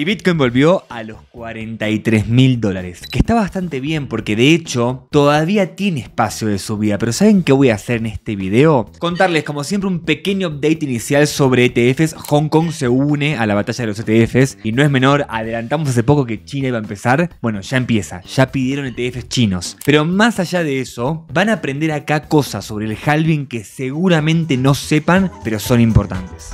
Y Bitcoin volvió a los 43 mil dólares, que está bastante bien porque de hecho todavía tiene espacio de subida, pero ¿saben qué voy a hacer en este video? Contarles como siempre un pequeño update inicial sobre ETFs, Hong Kong se une a la batalla de los ETFs y no es menor, adelantamos hace poco que China iba a empezar, bueno ya empieza, ya pidieron ETFs chinos, pero más allá de eso van a aprender acá cosas sobre el halving que seguramente no sepan pero son importantes.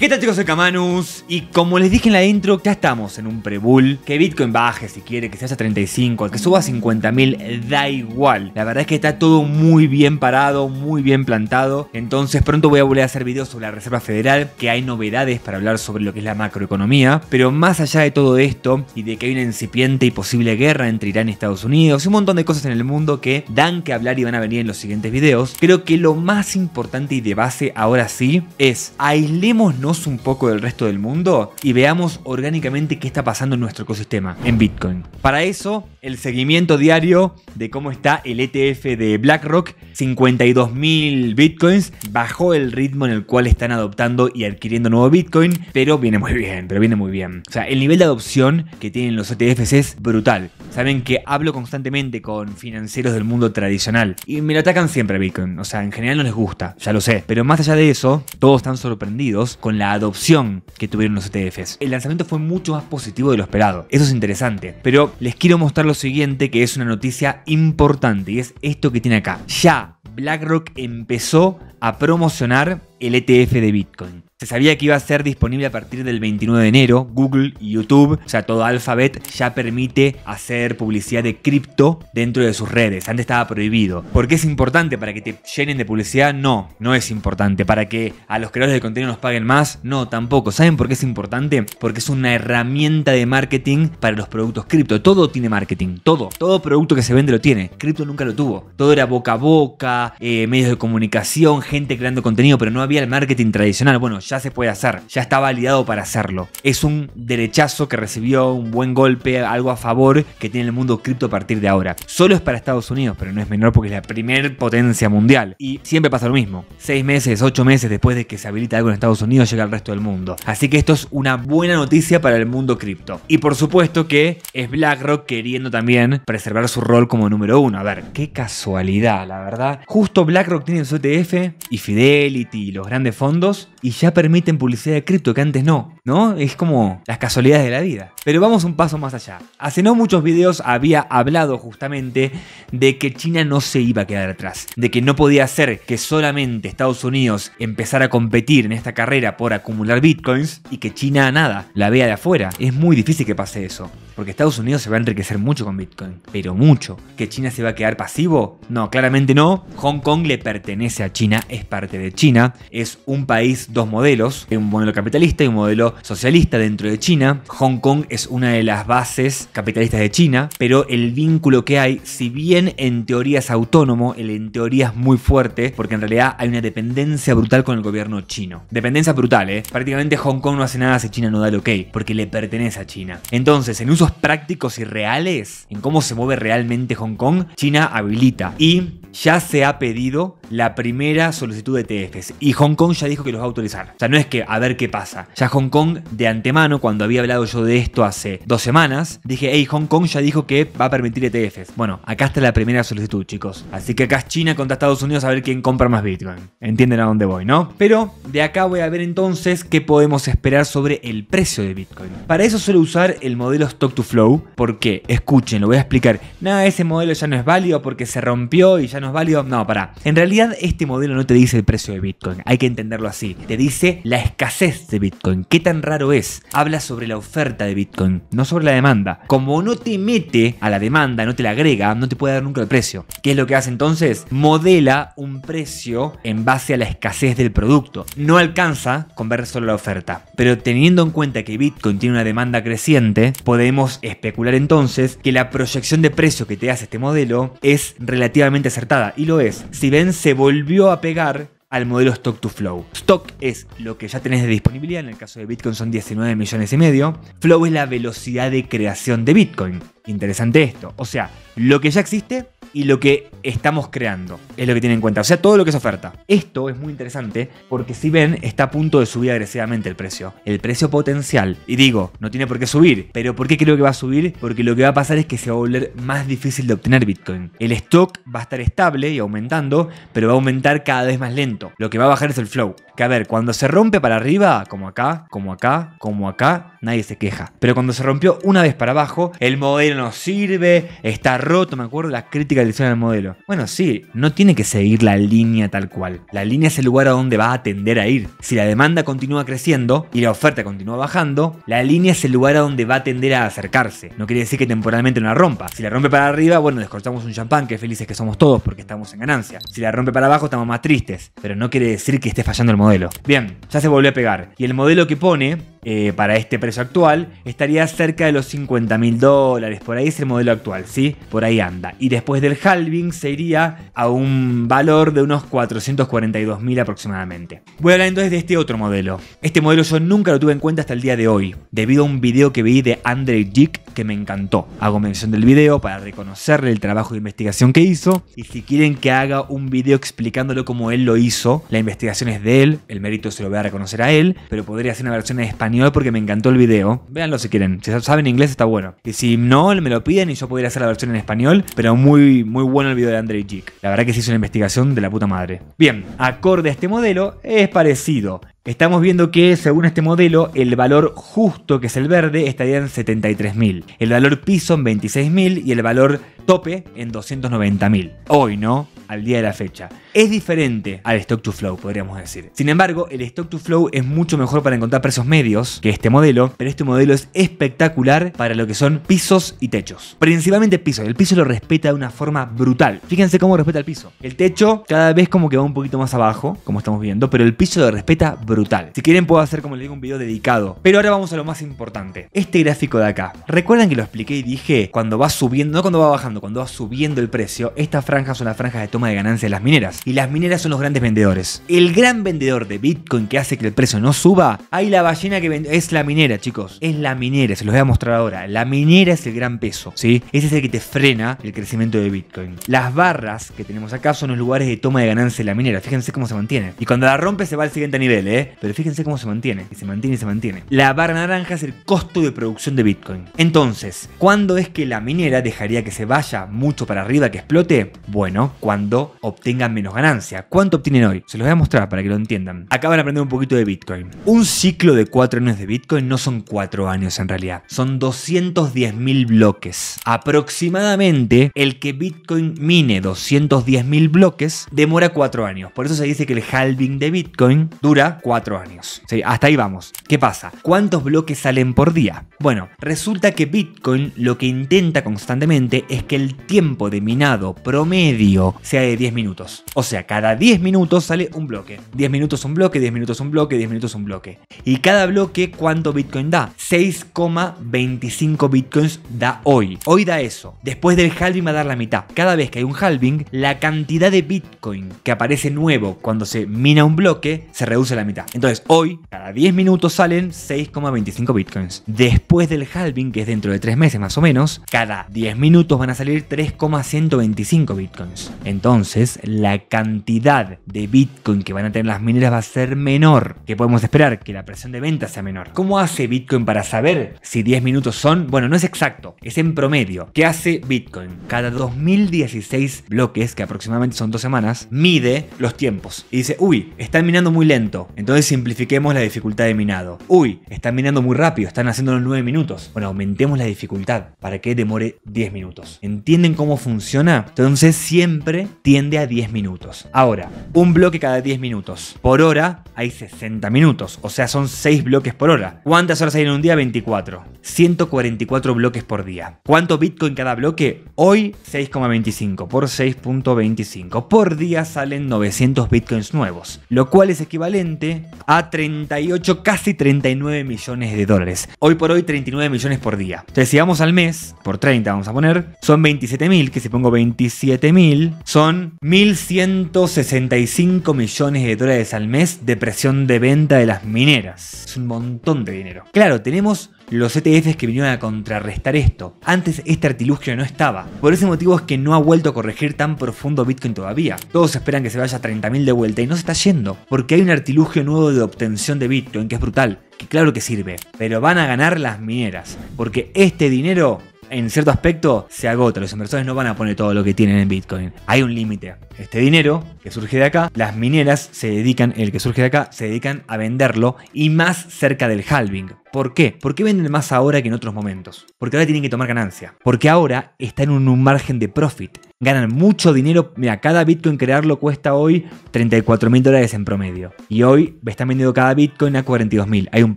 ¿Qué tal chicos? Soy Camanus y como les dije en la intro, ya estamos en un pre-bull. Que Bitcoin baje si quiere, que se haya 35, que suba a 50.000, da igual. La verdad es que está todo muy bien parado, muy bien plantado. Entonces pronto voy a volver a hacer videos sobre la Reserva Federal, que hay novedades para hablar sobre lo que es la macroeconomía. Pero más allá de todo esto y de que hay una incipiente y posible guerra entre Irán y Estados Unidos y un montón de cosas en el mundo que dan que hablar y van a venir en los siguientes videos, creo que lo más importante y de base ahora sí es aislémonos un poco del resto del mundo y veamos orgánicamente qué está pasando en nuestro ecosistema, en Bitcoin. Para eso, el seguimiento diario de cómo está el ETF de BlackRock. 52.000 bitcoins. Bajó el ritmo en el cual están adoptando y adquiriendo nuevo bitcoin, pero viene muy bien, pero viene muy bien. O sea, el nivel de adopción que tienen los ETFs es brutal. Saben que hablo constantemente con financieros del mundo tradicional y me lo atacan siempre a bitcoin. O sea, en general no les gusta, ya lo sé. Pero más allá de eso, todos están sorprendidos con la adopción que tuvieron los ETFs. El lanzamiento fue mucho más positivo de lo esperado. Eso es interesante. Pero les quiero mostrar siguiente, que es una noticia importante, y es esto que tiene acá. Ya BlackRock empezó a promocionar el ETF de Bitcoin. Se sabía que iba a ser disponible a partir del 29 de enero. Google YouTube, o sea, todo Alphabet ya permite hacer publicidad de cripto dentro de sus redes. Antes estaba prohibido. ¿Por qué es importante? ¿Para que te llenen de publicidad? No, no es importante. ¿Para que a los creadores de contenido nos paguen más? No, tampoco. ¿Saben por qué es importante? Porque es una herramienta de marketing para los productos cripto. Todo tiene marketing, todo. Todo producto que se vende lo tiene. Cripto nunca lo tuvo. Todo era boca a boca, eh, medios de comunicación, gente creando contenido, pero no había el marketing tradicional. Bueno, ya se puede hacer, ya está validado para hacerlo. Es un derechazo que recibió un buen golpe, algo a favor que tiene el mundo cripto a partir de ahora. Solo es para Estados Unidos, pero no es menor porque es la primer potencia mundial. Y siempre pasa lo mismo. Seis meses, ocho meses después de que se habilita algo en Estados Unidos, llega al resto del mundo. Así que esto es una buena noticia para el mundo cripto. Y por supuesto que es BlackRock queriendo también preservar su rol como número uno. A ver, qué casualidad, la verdad. Justo BlackRock tiene su ETF y Fidelity y los grandes fondos y ya permiten publicidad de cripto, que antes no. ¿no? Es como las casualidades de la vida. Pero vamos un paso más allá. Hace no muchos videos había hablado justamente de que China no se iba a quedar atrás, de que no podía ser que solamente Estados Unidos empezara a competir en esta carrera por acumular bitcoins y que China nada, la vea de afuera. Es muy difícil que pase eso, porque Estados Unidos se va a enriquecer mucho con bitcoin, pero mucho. ¿Que China se va a quedar pasivo? No, claramente no. Hong Kong le pertenece a China, es parte de China, es un país, dos modelos, un modelo capitalista y un modelo Socialista dentro de China. Hong Kong es una de las bases capitalistas de China, pero el vínculo que hay, si bien en teoría es autónomo, el en teoría es muy fuerte, porque en realidad hay una dependencia brutal con el gobierno chino. Dependencia brutal, ¿eh? Prácticamente Hong Kong no hace nada si China no da el ok, porque le pertenece a China. Entonces, en usos prácticos y reales, en cómo se mueve realmente Hong Kong, China habilita. Y ya se ha pedido la primera solicitud de ETFs. y Hong Kong ya dijo que los va a autorizar. O sea, no es que a ver qué pasa. Ya Hong Kong de antemano, cuando había hablado yo de esto hace dos semanas, dije, hey, Hong Kong ya dijo que va a permitir ETFs. Bueno, acá está la primera solicitud, chicos. Así que acá es China contra Estados Unidos a ver quién compra más Bitcoin. Entienden a dónde voy, ¿no? Pero de acá voy a ver entonces qué podemos esperar sobre el precio de Bitcoin. Para eso suelo usar el modelo Stock to Flow, porque, escuchen, lo voy a explicar. Nada, ese modelo ya no es válido porque se rompió y ya no es válido? No, pará. En realidad este modelo no te dice el precio de Bitcoin, hay que entenderlo así. Te dice la escasez de Bitcoin, qué tan raro es. Habla sobre la oferta de Bitcoin, no sobre la demanda. Como no te mete a la demanda, no te la agrega, no te puede dar nunca el precio. ¿Qué es lo que hace entonces? Modela un precio en base a la escasez del producto. No alcanza con ver solo la oferta. Pero teniendo en cuenta que Bitcoin tiene una demanda creciente, podemos especular entonces que la proyección de precio que te hace este modelo es relativamente cerca y lo es. Si ven, se volvió a pegar al modelo stock to flow. Stock es lo que ya tenés de disponibilidad, en el caso de Bitcoin son 19 millones y medio. Flow es la velocidad de creación de Bitcoin. Interesante esto. O sea, lo que ya existe y lo que estamos creando. Es lo que tiene en cuenta. O sea, todo lo que es oferta. Esto es muy interesante porque si ven, está a punto de subir agresivamente el precio. El precio potencial. Y digo, no tiene por qué subir. Pero ¿por qué creo que va a subir? Porque lo que va a pasar es que se va a volver más difícil de obtener Bitcoin. El stock va a estar estable y aumentando, pero va a aumentar cada vez más lento. Lo que va a bajar es el flow. Que a ver, cuando se rompe para arriba, como acá, como acá, como acá, nadie se queja. Pero cuando se rompió una vez para abajo, el modelo no sirve, está roto, me acuerdo las críticas que le hicieron al modelo. Bueno, sí, no tiene que seguir la línea tal cual. La línea es el lugar a donde va a tender a ir. Si la demanda continúa creciendo y la oferta continúa bajando, la línea es el lugar a donde va a tender a acercarse. No quiere decir que temporalmente no la rompa. Si la rompe para arriba, bueno, descortamos un champán, que felices que somos todos porque estamos en ganancia. Si la rompe para abajo, estamos más tristes. Pero no quiere decir que esté fallando el modelo. Bien, ya se volvió a pegar. Y el modelo que pone eh, para este precio actual estaría cerca de los 50 mil dólares, por ahí es el modelo actual, ¿sí? Por ahí anda. Y después del halving se iría a un valor de unos 442 mil aproximadamente. Voy a hablar entonces de este otro modelo. Este modelo yo nunca lo tuve en cuenta hasta el día de hoy, debido a un video que vi de Andrei Dick que me encantó. Hago mención del video para reconocerle el trabajo de investigación que hizo y si quieren que haga un video explicándolo como él lo hizo, la investigación es de él, el mérito se lo voy a reconocer a él, pero podría hacer una versión en español porque me encantó el video. Véanlo si quieren. Si saben inglés está bueno. Y si no, me lo piden y yo podría hacer la versión en español. Pero muy, muy bueno el video de Andrei Jik. La verdad que se hizo una investigación de la puta madre. Bien, acorde a este modelo, es parecido. Estamos viendo que según este modelo el valor justo que es el verde estaría en 73.000, el valor piso en 26.000 y el valor tope en 290.000. Hoy, ¿no? al día de la fecha. Es diferente al stock to flow, podríamos decir. Sin embargo, el stock to flow es mucho mejor para encontrar precios medios que este modelo, pero este modelo es espectacular para lo que son pisos y techos. Principalmente pisos, el piso lo respeta de una forma brutal. Fíjense cómo respeta el piso. El techo cada vez como que va un poquito más abajo, como estamos viendo, pero el piso lo respeta brutal. Si quieren puedo hacer, como les digo, un video dedicado. Pero ahora vamos a lo más importante. Este gráfico de acá. ¿Recuerdan que lo expliqué y dije cuando va subiendo, no cuando va bajando, cuando va subiendo el precio, estas franjas son las franjas de toma de ganancia de las mineras. Y las mineras son los grandes vendedores. El gran vendedor de Bitcoin que hace que el precio no suba, hay la ballena que vende. Es la minera, chicos. Es la minera, se los voy a mostrar ahora. La minera es el gran peso, ¿sí? Ese es el que te frena el crecimiento de Bitcoin. Las barras que tenemos acá son los lugares de toma de ganancia de la minera. Fíjense cómo se mantiene. Y cuando la rompe se va al siguiente nivel, ¿eh? Pero fíjense cómo se mantiene. Y se mantiene y se mantiene. La barra naranja es el costo de producción de Bitcoin. Entonces, ¿cuándo es que la minera dejaría que se vaya mucho para arriba, que explote? Bueno, cuando obtengan menos ganancia. ¿Cuánto obtienen hoy? Se los voy a mostrar para que lo entiendan. Acá van a aprender un poquito de Bitcoin. Un ciclo de 4 años de Bitcoin no son 4 años en realidad, son 210.000 bloques. Aproximadamente el que Bitcoin mine 210.000 bloques demora 4 años. Por eso se dice que el halving de Bitcoin dura 4 años. hasta ahí vamos. ¿Qué pasa? ¿Cuántos bloques salen por día? Bueno, resulta que Bitcoin lo que intenta constantemente es que el tiempo de minado promedio sea de 10 minutos. O sea, cada 10 minutos sale un bloque. 10 minutos un bloque, 10 minutos un bloque, 10 minutos un bloque. Y cada bloque, ¿cuánto Bitcoin da? 6,25 Bitcoins da hoy. Hoy da eso. Después del halving va a dar la mitad. Cada vez que hay un halving, la cantidad de Bitcoin que aparece nuevo cuando se mina un bloque se reduce a la mitad. Entonces, hoy, cada 10 minutos salen 6,25 Bitcoins. Después del halving, que es dentro de 3 meses más o menos, cada 10 minutos van a salir 3,125 Bitcoins. Entonces, entonces la cantidad de Bitcoin que van a tener las mineras va a ser menor, que podemos esperar que la presión de venta sea menor. ¿Cómo hace Bitcoin para saber si 10 minutos son? Bueno, no es exacto, es en promedio. ¿Qué hace Bitcoin? Cada 2016 bloques, que aproximadamente son dos semanas, mide los tiempos y dice, uy, están minando muy lento, entonces simplifiquemos la dificultad de minado. Uy, están minando muy rápido, están haciendo los 9 minutos. Bueno, aumentemos la dificultad para que demore 10 minutos. ¿Entienden cómo funciona? Entonces siempre tiende a 10 minutos. Ahora, un bloque cada 10 minutos. Por hora hay 60 minutos, o sea, son 6 bloques por hora. ¿Cuántas horas hay en un día? 24. 144 bloques por día. ¿Cuánto Bitcoin cada bloque? Hoy 6,25 por 6.25. Por día salen 900 Bitcoins nuevos, lo cual es equivalente a 38, casi 39 millones de dólares. Hoy por hoy 39 millones por día. Entonces, si vamos al mes, por 30 vamos a poner, son 27.000, que si pongo 27.000, son son 1.165 millones de dólares al mes de presión de venta de las mineras. Es un montón de dinero. Claro, tenemos los ETFs que vinieron a contrarrestar esto. Antes este artilugio no estaba. Por ese motivo es que no ha vuelto a corregir tan profundo Bitcoin todavía. Todos esperan que se vaya a 30.000 de vuelta y no se está yendo. Porque hay un artilugio nuevo de obtención de Bitcoin que es brutal. Que claro que sirve. Pero van a ganar las mineras. Porque este dinero en cierto aspecto se agota. Los inversores no van a poner todo lo que tienen en Bitcoin. Hay un límite. Este dinero que surge de acá, las mineras se dedican, el que surge de acá, se dedican a venderlo y más cerca del halving. ¿Por qué? ¿Por qué venden más ahora que en otros momentos? Porque ahora tienen que tomar ganancia. Porque ahora está en un margen de profit ganan mucho dinero. Mira, cada Bitcoin crearlo cuesta hoy 34 mil dólares en promedio. Y hoy están vendiendo cada Bitcoin a 42 mil. Hay un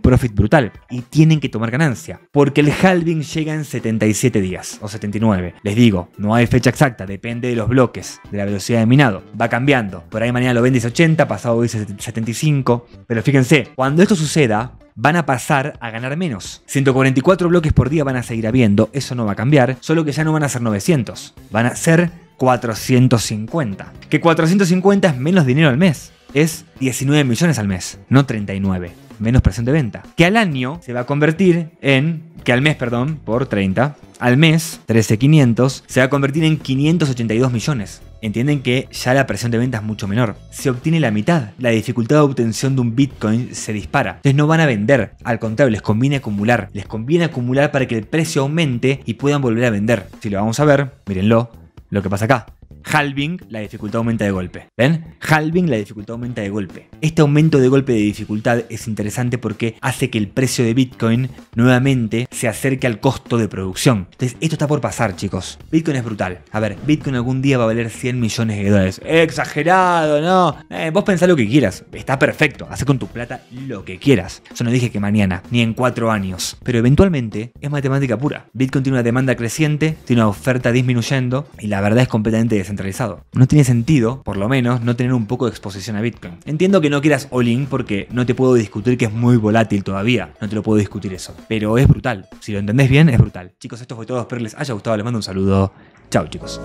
profit brutal. Y tienen que tomar ganancia. Porque el halving llega en 77 días o 79. Les digo, no hay fecha exacta. Depende de los bloques, de la velocidad de minado. Va cambiando. Por ahí mañana lo vendes 80, pasado hoy 75. Pero fíjense, cuando esto suceda, van a pasar a ganar menos. 144 bloques por día van a seguir habiendo, eso no va a cambiar, solo que ya no van a ser 900, van a ser 450. Que 450 es menos dinero al mes, es 19 millones al mes, no 39 menos presión de venta. Que al año se va a convertir en, que al mes, perdón, por 30, al mes, 13.500, se va a convertir en 582 millones entienden que ya la presión de venta es mucho menor. Se obtiene la mitad. La dificultad de obtención de un Bitcoin se dispara. Entonces no van a vender. Al contrario, les conviene acumular. Les conviene acumular para que el precio aumente y puedan volver a vender. Si lo vamos a ver, mírenlo, lo que pasa acá. Halving, la dificultad aumenta de golpe. ¿Ven? Halving, la dificultad aumenta de golpe. Este aumento de golpe de dificultad es interesante porque hace que el precio de Bitcoin nuevamente se acerque al costo de producción. Entonces, esto está por pasar, chicos. Bitcoin es brutal. A ver, Bitcoin algún día va a valer 100 millones de dólares. Exagerado, ¿no? Eh, vos pensás lo que quieras. Está perfecto. Haz con tu plata lo que quieras. Yo no dije que mañana, ni en cuatro años. Pero eventualmente es matemática pura. Bitcoin tiene una demanda creciente, tiene una oferta disminuyendo y la verdad es completamente centralizado No tiene sentido, por lo menos, no tener un poco de exposición a Bitcoin. Entiendo que no quieras all-in porque no te puedo discutir que es muy volátil todavía. No te lo puedo discutir eso. Pero es brutal. Si lo entendés bien, es brutal. Chicos, esto fue todo. Espero les haya gustado. Les mando un saludo. Chao, chicos.